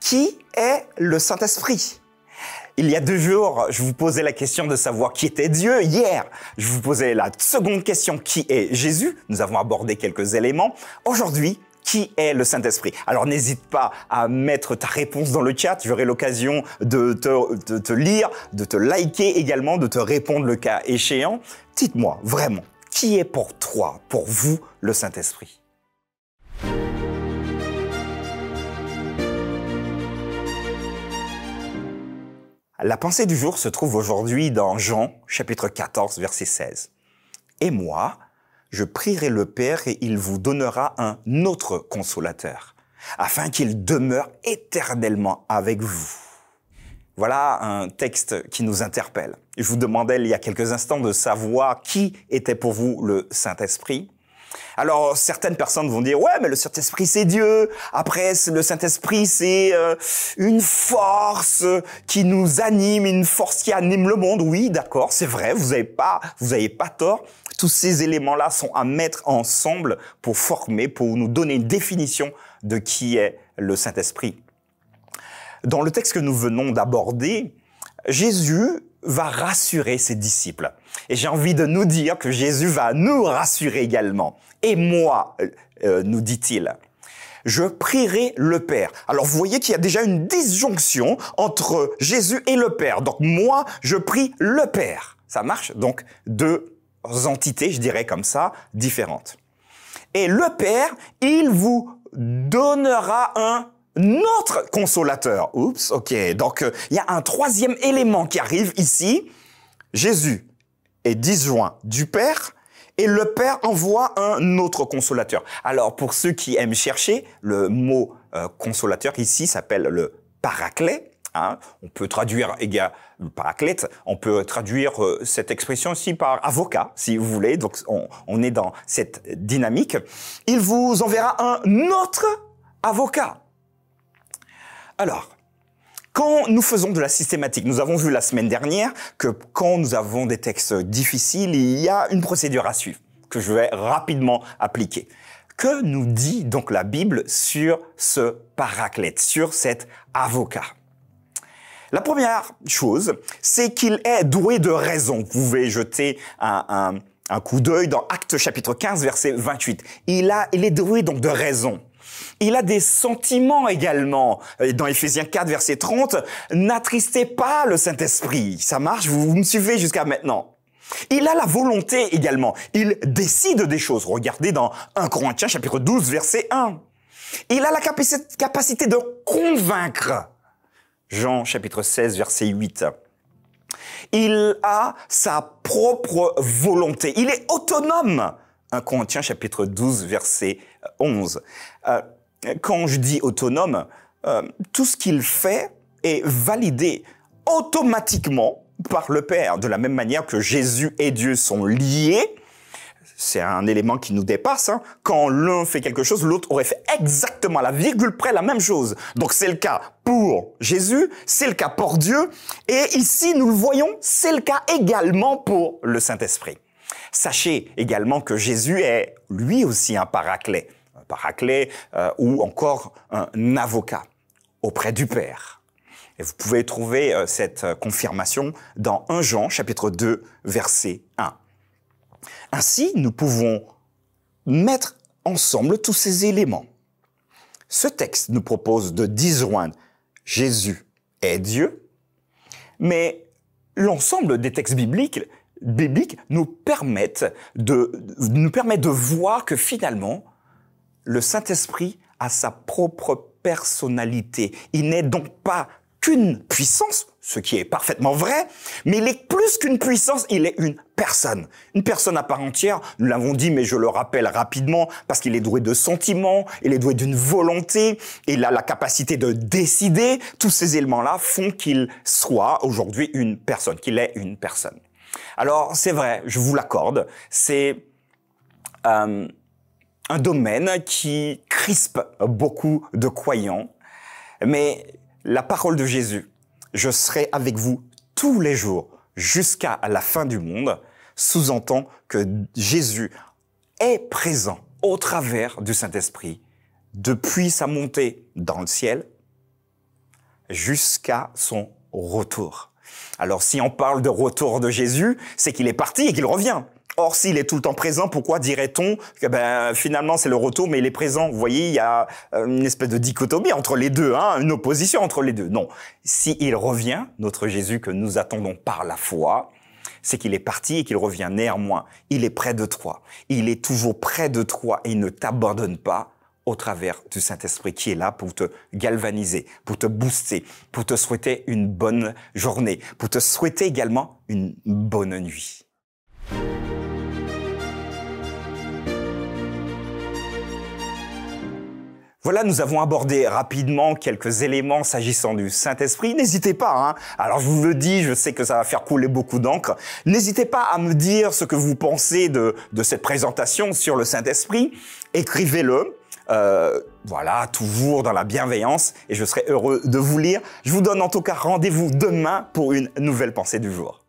Qui est le Saint-Esprit il y a deux jours, je vous posais la question de savoir qui était Dieu. Hier, je vous posais la seconde question, qui est Jésus Nous avons abordé quelques éléments. Aujourd'hui, qui est le Saint-Esprit Alors n'hésite pas à mettre ta réponse dans le chat, j'aurai l'occasion de te, de te, lire, de te liker également, de te répondre le cas échéant. Dites-moi vraiment, qui est pour toi, pour vous, le Saint-Esprit La pensée du jour se trouve aujourd'hui dans Jean chapitre 14 verset 16. Et moi, je prierai le Père et il vous donnera un autre consolateur, afin qu'il demeure éternellement avec vous. Voilà un texte qui nous interpelle. Je vous demandais il y a quelques instants de savoir qui était pour vous le Saint-Esprit. Alors certaines personnes vont dire ouais mais le Saint-Esprit c'est Dieu. Après le Saint-Esprit c'est euh, une force qui nous anime, une force qui anime le monde. Oui d'accord c'est vrai vous n'avez pas vous avez pas tort. Tous ces éléments là sont à mettre ensemble pour former pour nous donner une définition de qui est le Saint-Esprit. Dans le texte que nous venons d'aborder, Jésus va rassurer ses disciples. Et j'ai envie de nous dire que Jésus va nous rassurer également. Et moi, euh, euh, nous dit-il, je prierai le Père. Alors vous voyez qu'il y a déjà une disjonction entre Jésus et le Père. Donc moi, je prie le Père. Ça marche Donc deux entités, je dirais comme ça, différentes. Et le Père, il vous donnera un notre consolateur. Oups, ok. Donc, euh, il y a un troisième élément qui arrive ici. Jésus est disjoint du Père et le Père envoie un autre consolateur. Alors, pour ceux qui aiment chercher, le mot euh, consolateur ici s'appelle le paraclet. Hein. On peut traduire également le on peut traduire euh, cette expression aussi par avocat, si vous voulez. Donc, on est dans cette dynamique. Il vous enverra un autre avocat. Alors, quand nous faisons de la systématique, nous avons vu la semaine dernière que quand nous avons des textes difficiles, il y a une procédure à suivre que je vais rapidement appliquer. Que nous dit donc la Bible sur ce paraclète, sur cet avocat La première chose, c'est qu'il est doué de raison. Vous pouvez jeter un, coup d'œil dans Actes chapitre 15, verset 28. Il, il est doué donc de raison. Il a des sentiments également. Dans Ephésiens 4, verset 30, n'attristez pas le Saint-Esprit. Ça marche, vous, me suivez jusqu'à maintenant. Il a la volonté également. Il décide des choses. Regardez dans 1 Corinthiens chapitre 12, verset 1. Il a la capacité de convaincre. Jean chapitre 16, verset 8. Il a sa propre volonté. Il est autonome. 1 Corinthiens chapitre 12, verset 11. Euh, euh, quand je dis autonome, euh, tout ce qu'il fait est validé automatiquement par le Père, de la même manière que Jésus et Dieu sont liés. C'est un élément qui nous dépasse. Hein. Quand l'un fait quelque chose, l'autre aurait fait exactement à la virgule près la même chose. Donc c'est le cas pour Jésus, c'est le cas pour Dieu, et ici nous le voyons, c'est le cas également pour le Saint-Esprit. Sachez également que Jésus est lui aussi un paraclet, un paraclet euh, ou encore un avocat auprès du Père. Et vous pouvez trouver euh, cette euh, confirmation dans 1 Jean chapitre 2 verset 1. Ainsi, nous pouvons mettre ensemble tous ces éléments. Ce texte nous propose de disjoindre Jésus est Dieu, mais l'ensemble des textes bibliques bibliques nous permettent de, nous permet de voir que finalement, le Saint-Esprit a sa propre personnalité. Il n'est donc pas qu'une puissance, ce qui est parfaitement vrai, mais il est plus qu'une puissance, il est une personne. Une personne à part entière, nous l'avons dit, mais je le rappelle rapidement, parce qu'il est doué de sentiments, il est doué d'une volonté, il a la capacité de décider. Tous ces éléments-là font qu'il soit aujourd'hui une personne, qu'il est une personne. Alors c'est vrai, je vous l'accorde, c'est euh, un domaine qui crispe beaucoup de croyants, mais la parole de Jésus, je serai avec vous tous les jours jusqu'à la fin du monde, sous-entend que Jésus est présent au travers du Saint-Esprit depuis sa montée dans le ciel jusqu'à son retour. Alors si on parle de retour de Jésus, c'est qu'il est parti et qu'il revient. Or, s'il est tout le temps présent, pourquoi dirait-on que ben, finalement c'est le retour, mais il est présent Vous voyez, il y a euh, une espèce de dichotomie entre les deux, hein, une opposition entre les deux. Non, s'il revient, notre Jésus que nous attendons par la foi, c'est qu'il est parti et qu'il revient néanmoins. Il est près de toi. Il est toujours près de toi et il ne t'abandonne pas au travers du Saint-Esprit qui est là pour te galvaniser, pour te booster, pour te souhaiter une bonne journée, pour te souhaiter également une bonne nuit. Voilà, nous avons abordé rapidement quelques éléments s'agissant du Saint-Esprit. N'hésitez pas, hein. alors je vous le dis, je sais que ça va faire couler beaucoup d'encre. N'hésitez pas à me dire ce que vous pensez de cette présentation sur le Saint-Esprit. Écrivez-le euh, voilà, toujours dans la bienveillance et je serai heureux de vous lire. Je vous donne en tout cas rendez-vous demain pour une nouvelle pensée du jour.